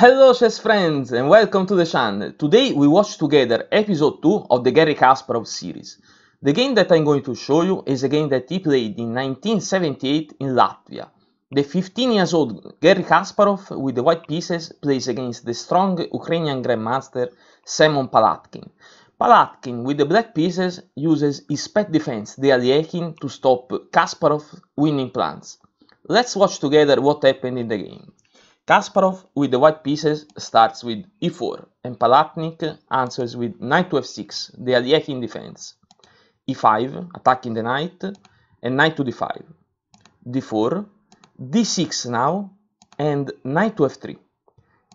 Hello chess friends and welcome to the channel. Today we watch together episode 2 of the Gary Kasparov series. The game that I'm going to show you is a game that he played in 1978 in Latvia. The 15 years old Gary Kasparov with the white pieces plays against the strong Ukrainian grandmaster Simon Palatkin. Palatkin with the black pieces uses his pet defense, the Aliakin, to stop Kasparov's winning plans. Let's watch together what happened in the game. Kasparov with the white pieces starts with e4 and Palatnik answers with knight to f6, the Alieki defense, e5 attacking the knight and knight to d5, d4, d6 now and knight to f3,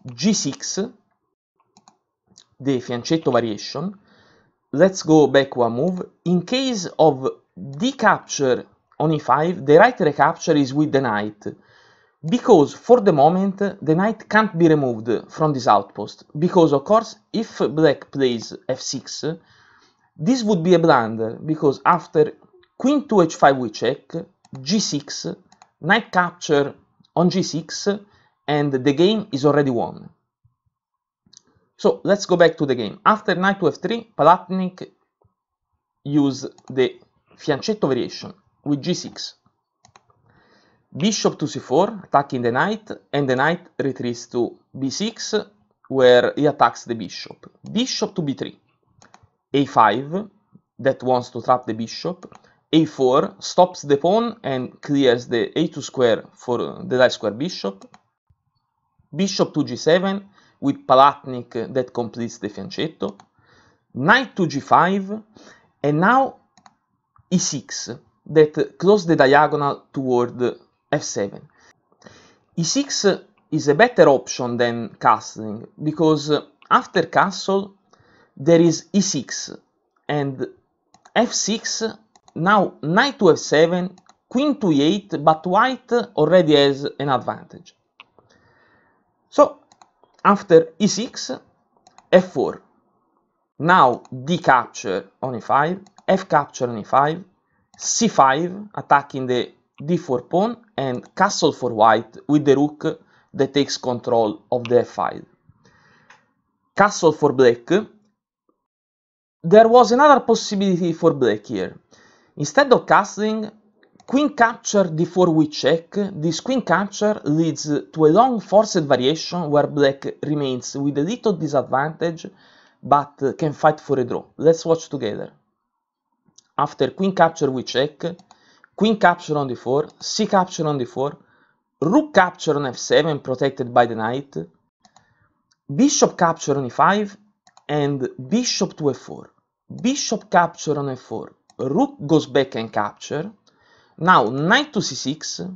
g6, the fianchetto variation. Let's go back one move. In case of d capture on e5, the right recapture is with the knight because for the moment the knight can't be removed from this outpost because of course if black plays f6 this would be a blunder because after queen to h5 we check g6 knight capture on g6 and the game is already won so let's go back to the game after knight to f3 palatnik used the fianchetto variation with g6 bishop to c4, attacking the knight, and the knight retreats to b6, where he attacks the bishop. Bishop to b3, a5, that wants to trap the bishop, a4 stops the pawn and clears the a2 square for uh, the die square bishop, bishop to g7 with Palatnik that completes the fianchetto, knight to g5, and now e6 that close the diagonal toward f7. e6 is a better option than castling, because after castle there is e6, and f6, now knight to f7, queen to e8, but white already has an advantage. So, after e6, f4. Now d capture on e5, f capture on e5, c5, attacking the d4 pawn and castle for white with the rook that takes control of the file. Castle for black. There was another possibility for black here. Instead of castling, queen capture d4 we check, this queen capture leads to a long forced variation where black remains with a little disadvantage but can fight for a draw. Let's watch together. After queen capture we check, Queen capture on d4, c capture on d4, rook capture on f7 protected by the knight, bishop capture on e5, and bishop to f4. Bishop capture on f4, rook goes back and capture. Now knight to c6,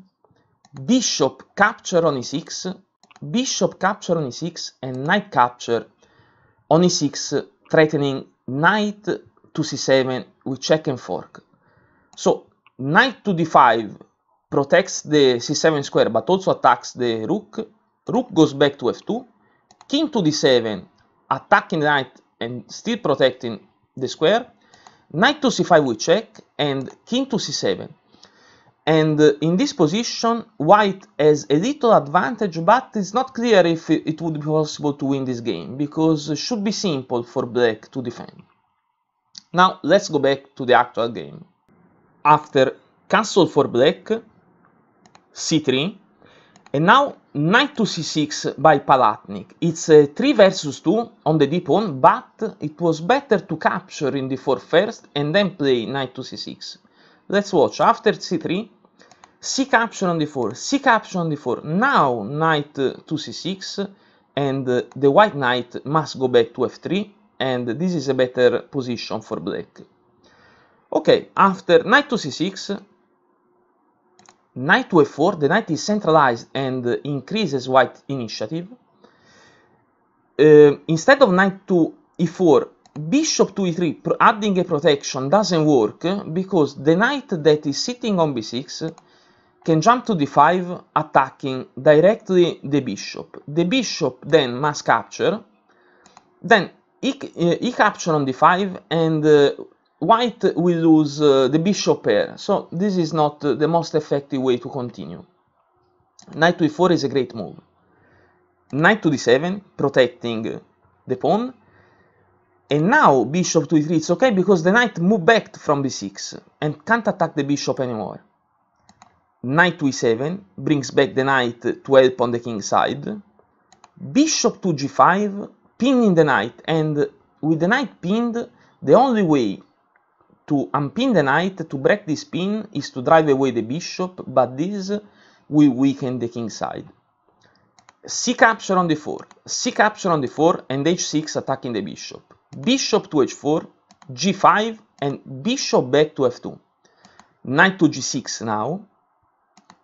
bishop capture on e6, bishop capture on e6, and knight capture on e6, threatening knight to c7 with check and fork. So knight to d5 protects the c7 square but also attacks the rook. Rook goes back to f2. King to d7 attacking the knight and still protecting the square. Knight to c5 we check and king to c7. And uh, in this position white has a little advantage but it's not clear if it would be possible to win this game because it should be simple for black to defend. Now let's go back to the actual game after castle for black, c3, and now knight to c6 by Palatnik. It's a uh, 3 versus 2 on the d-pawn, but it was better to capture in d4 first and then play knight to c6. Let's watch, after c3, c capture on d4, c capture on d4, now knight to c6, and uh, the white knight must go back to f3, and this is a better position for black. Okay, after knight to c6, knight to f4, the knight is centralized and increases white initiative. Uh, instead of knight to e4, bishop to e3 adding a protection doesn't work because the knight that is sitting on b6 can jump to d5 attacking directly the bishop. The bishop then must capture, then e, uh, capture on d5 and uh, White will lose uh, the bishop pair, so this is not uh, the most effective way to continue. Knight to e4 is a great move. Knight to d7, protecting the pawn. And now bishop to e3, it's okay because the knight moved back from b6 and can't attack the bishop anymore. Knight to e7 brings back the knight to help on the king side. Bishop to g5, pinning the knight, and with the knight pinned, the only way to unpin the knight, to break this pin, is to drive away the bishop, but this will weaken the king side. C capture on d4, C capture on d4, and h6 attacking the bishop. Bishop to h4, g5, and bishop back to f2. Knight to g6 now,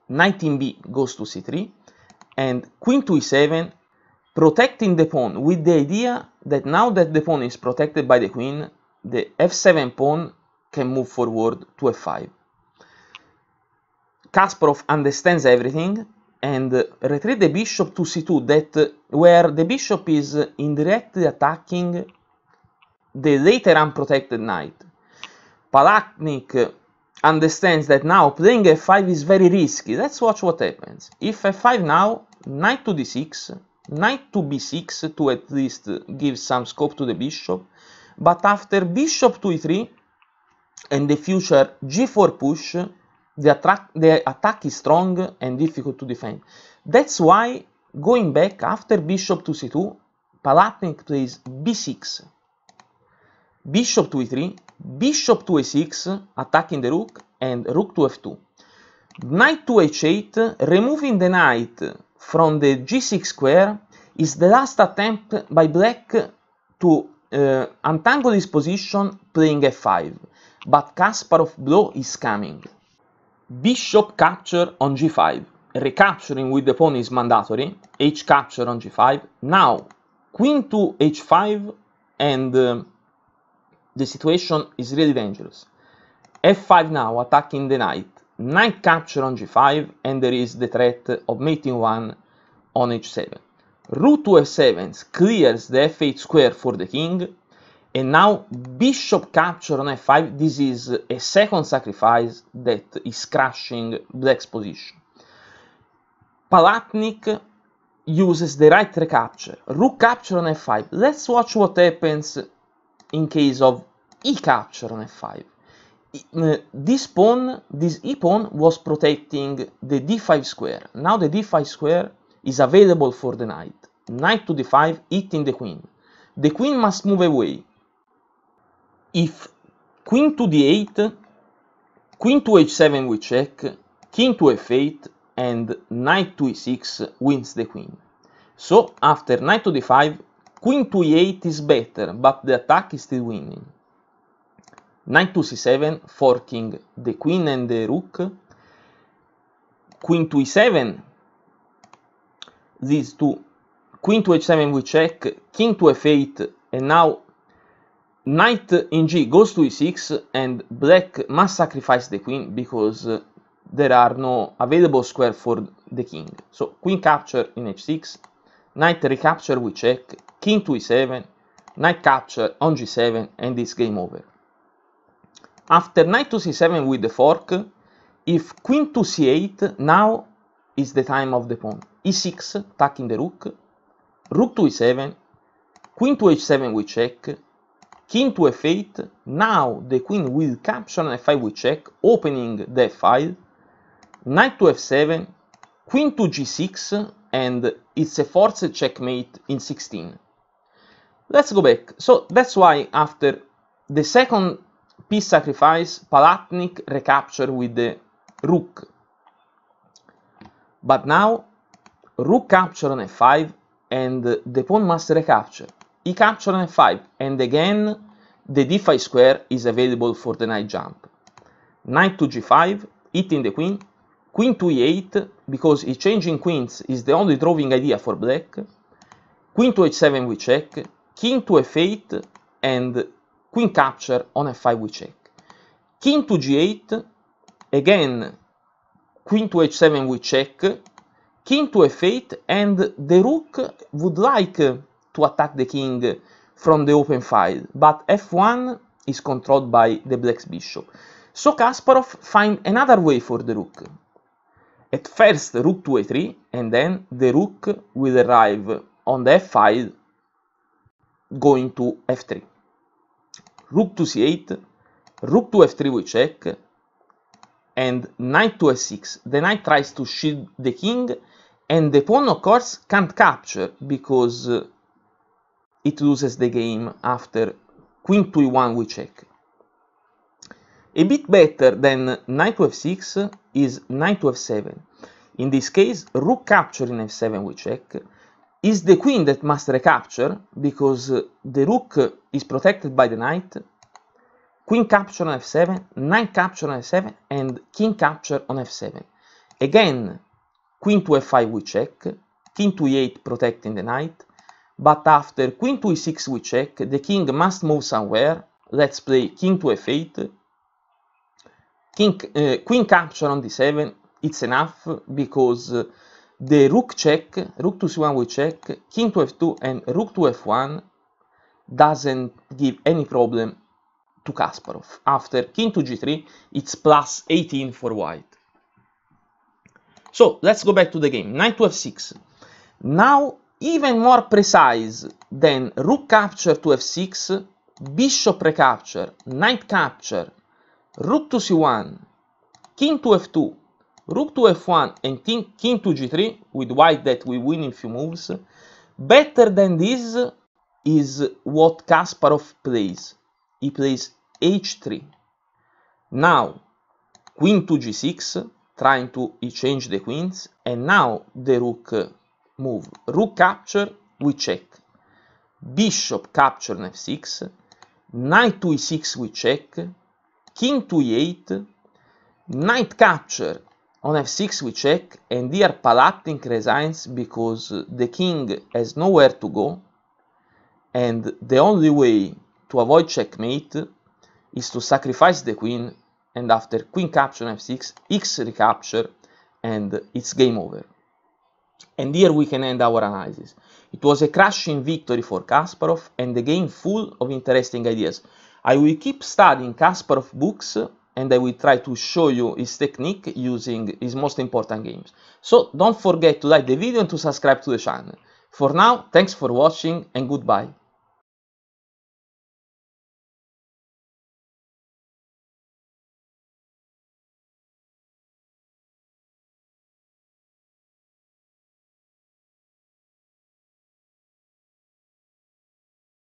knight in b goes to c3, and queen to e7, protecting the pawn with the idea that now that the pawn is protected by the queen, the f7 pawn can move forward to f5. Kasparov understands everything and retreat the bishop to c2 that where the bishop is indirectly attacking the later unprotected knight. Palaknik understands that now playing f5 is very risky. Let's watch what happens. If f5 now, knight to d6, knight to b6 to at least give some scope to the bishop, but after bishop to e3, and the future, g4 push, the, the attack is strong and difficult to defend. That's why going back after bishop to c2, Palatnik plays b6, bishop to e3, bishop to a6, attacking the rook, and rook to f2. Knight to h8, removing the knight from the g6 square is the last attempt by black to uh, untangle his position playing f5 but Kasparov blow is coming. Bishop capture on g5, recapturing with the pawn is mandatory, h capture on g5. Now, queen to h5 and um, the situation is really dangerous. f5 now, attacking the knight. Knight capture on g5 and there is the threat of mating 1 on h7. Rook to f7 clears the f8 square for the king and now bishop capture on f5, this is a second sacrifice that is crushing black's position. Palatnik uses the right recapture, rook capture on f5. Let's watch what happens in case of e capture on f5. Uh, this pawn, this e pawn was protecting the d5 square. Now the d5 square is available for the knight. Knight to d5, eating the queen. The queen must move away if queen to d8, queen to h7 we check, king to f8, and knight to e6 wins the queen. So after knight to d5, queen to e8 is better, but the attack is still winning. Knight to c7, forking the queen and the rook. Queen to e7, these two. Queen to h7 we check, king to f8, and now Knight in G goes to e6 and black must sacrifice the queen because uh, there are no available square for the king. So queen capture in h6, knight recapture we check, king to e7, knight capture on g7 and it's game over. After knight to c7 with the fork, if queen to c8, now is the time of the pawn. e6, attacking the rook, rook to e7, queen to h7 we check, to f8, now the queen will capture an f5 with check, opening the file, knight to f7, queen to g6, and it's a forced checkmate in 16. Let's go back. So that's why after the second piece sacrifice, Palatnik recapture with the rook. But now, rook capture on f5 and the pawn must recapture he captured f 5 and again the d5 square is available for the knight jump. Knight to g5, hitting the queen, queen to e8 because changing queens is the only drawing idea for black, queen to h7 we check, king to f8 and queen capture on f5 we check. King to g8, again queen to h7 we check, king to f8 and the rook would like to attack the king from the open file, but f1 is controlled by the black's bishop. So Kasparov finds another way for the rook. At first rook to a3 and then the rook will arrive on the f-file going to f3. Rook to c8, rook to f3 we check, and knight to f6. The knight tries to shield the king and the pawn of course can't capture because it loses the game after queen to e1 we check. A bit better than knight to f6 is knight to f7. In this case, rook capture in f7 we check is the queen that must recapture because the rook is protected by the knight. Queen capture on f7, knight capture on f7, and king capture on f7. Again, queen to f5 we check, king to e8 protecting the knight, but after queen to e6 we check, the king must move somewhere. Let's play king to f8. King, uh, queen capture on d7, it's enough because uh, the rook check, rook to c1 we check, king to f2 and rook to f1 doesn't give any problem to Kasparov. After king to g3, it's plus 18 for white. So let's go back to the game. Knight to f6. Now even more precise than rook capture to f6, bishop recapture, knight capture, rook to c1, king to f2, rook to f1 and king to g3 with white that we win in few moves, better than this is what Kasparov plays. He plays h3. Now, queen to g6, trying to change the queens, and now the rook move rook capture, we check. Bishop capture on f6, knight to e6 we check, king to e8, knight capture on f6 we check, and here Palatink resigns because the king has nowhere to go, and the only way to avoid checkmate is to sacrifice the queen, and after queen capture on f6, x recapture, and it's game over. And here we can end our analysis. It was a crushing victory for Kasparov and a game full of interesting ideas. I will keep studying Kasparov books and I will try to show you his technique using his most important games. So don't forget to like the video and to subscribe to the channel. For now, thanks for watching and goodbye.